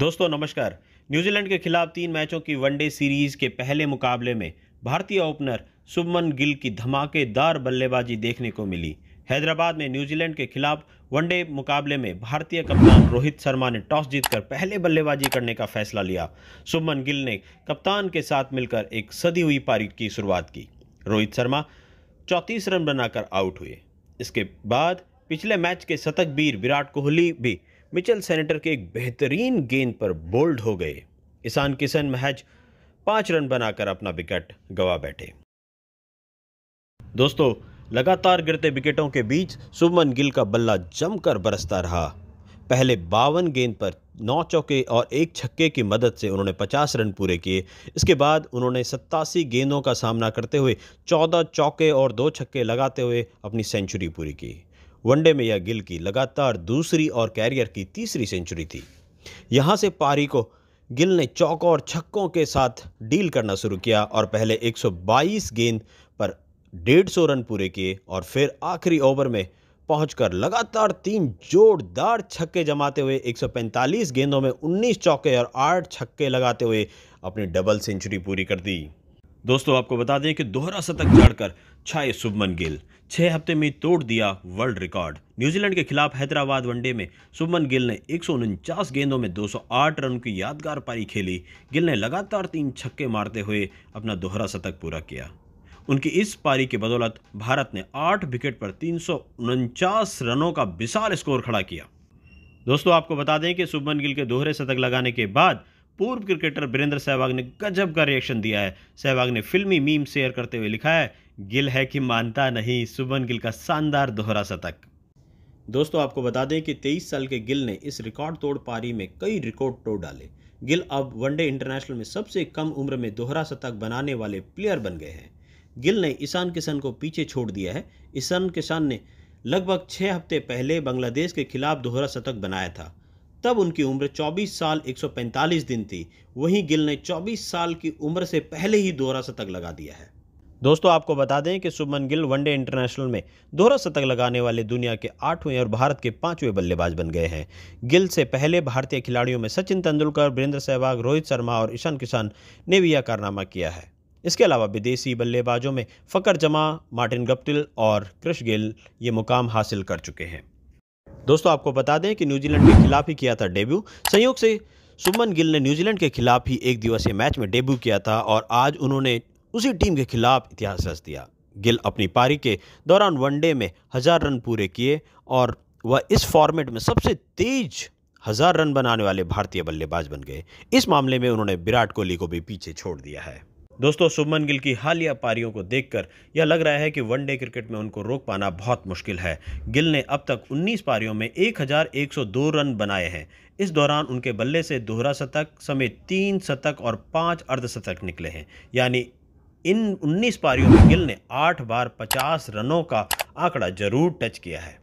दोस्तों नमस्कार न्यूजीलैंड के खिलाफ तीन मैचों की वनडे सीरीज के पहले मुकाबले में भारतीय ओपनर शुभमन गिल की धमाकेदार बल्लेबाजी देखने को मिली हैदराबाद में न्यूजीलैंड के खिलाफ वनडे मुकाबले में भारतीय कप्तान रोहित शर्मा ने टॉस जीतकर पहले बल्लेबाजी करने का फैसला लिया शुभमन गिल ने कप्तान के साथ मिलकर एक सदी हुई पारी की शुरुआत की रोहित शर्मा चौंतीस रन बनाकर आउट हुए इसके बाद पिछले मैच के शतक वीर विराट कोहली भी मिचल सेनेटर के एक बेहतरीन गेंद पर बोल्ड हो गए ईशान किशन महज पांच रन बनाकर अपना विकेट गवा बैठे दोस्तों लगातार गिरते विकेटों के बीच सुमन गिल का बल्ला जमकर बरसता रहा पहले बावन गेंद पर नौ चौके और एक छक्के की मदद से उन्होंने 50 रन पूरे किए इसके बाद उन्होंने सत्तासी गेंदों का सामना करते हुए 14 चौके और दो छक्के लगाते हुए अपनी सेंचुरी पूरी की वनडे में यह गिल की लगातार दूसरी और कैरियर की तीसरी सेंचुरी थी यहां से पारी को गिल ने चौकों और छक्कों के साथ डील करना शुरू किया और पहले 122 गेंद पर 150 रन पूरे किए और फिर आखिरी ओवर में पहुंचकर लगातार तीन जोरदार छक्के जमाते हुए 145 गेंदों में 19 चौके और 8 छक्के लगाते हुए अपनी डबल सेंचुरी पूरी कर दी दोस्तों आपको बता दें कि दोहरा शतक जड़कर छाए शुभमन गिल छह हफ्ते में तोड़ दिया वर्ल्ड रिकॉर्ड न्यूजीलैंड के खिलाफ हैदराबाद वनडे में शुभमन गिल ने एक गेंदों में 208 रन की यादगार पारी खेली गिल ने लगातार तीन छक्के मारते हुए अपना दोहरा शतक पूरा किया उनकी इस पारी की बदौलत भारत ने आठ विकेट पर तीन रनों का विशाल स्कोर खड़ा किया दोस्तों आपको बता दें कि शुभमन गिल के दोहरे शतक लगाने के बाद पूर्व क्रिकेटर वीरेंद्र सहवाग ने गजब का रिएक्शन दिया है सहवाग ने फिल्मी मीम शेयर करते हुए लिखा है गिल है कि मानता नहीं सुबन गिल का शानदार दोहरा शतक दोस्तों आपको बता दें कि 23 साल के गिल ने इस रिकॉर्ड तोड़ पारी में कई रिकॉर्ड तोड़ डाले गिल अब वनडे इंटरनेशनल में सबसे कम उम्र में दोहरा शतक बनाने वाले प्लेयर बन गए हैं गिल ने ईशान किशन को पीछे छोड़ दिया है ईशान किशन ने लगभग छः हफ्ते पहले बांग्लादेश के खिलाफ दोहरा शतक बनाया था तब उनकी उम्र 24 साल 145 दिन थी वहीं गिल ने 24 साल की उम्र से पहले ही दोहरा शतक लगा दिया है दोस्तों आपको बता दें कि सुमन गिल वनडे इंटरनेशनल में दोहरा शतक लगाने वाले दुनिया के आठवें और भारत के पांचवें बल्लेबाज बन गए हैं गिल से पहले भारतीय खिलाड़ियों में सचिन तेंदुलकर वीरेंद्र सहवाग रोहित शर्मा और ईशान किसान ने भी यह कारनामा किया है इसके अलावा विदेशी बल्लेबाजों में फ़कर जमा मार्टिन गप्टिल और क्रिश गिल ये मुकाम हासिल कर चुके हैं दोस्तों आपको बता दें कि न्यूजीलैंड के खिलाफ ही किया था डेब्यू संयोग से सुमन गिल ने न्यूजीलैंड के खिलाफ ही एक दिवसीय मैच में डेब्यू किया था और आज उन्होंने उसी टीम के खिलाफ इतिहास रच दिया गिल अपनी पारी के दौरान वनडे में हज़ार रन पूरे किए और वह इस फॉर्मेट में सबसे तेज हज़ार रन बनाने वाले भारतीय बल्लेबाज बन गए इस मामले में उन्होंने विराट कोहली को भी पीछे छोड़ दिया है दोस्तों शुभमन गिल की हालिया पारियों को देखकर यह लग रहा है कि वनडे क्रिकेट में उनको रोक पाना बहुत मुश्किल है गिल ने अब तक 19 पारियों में 1102 रन बनाए हैं इस दौरान उनके बल्ले से दोहरा शतक समेत तीन शतक और पाँच अर्धशतक निकले हैं यानी इन 19 पारियों में गिल ने आठ बार 50 रनों का आंकड़ा जरूर टच किया है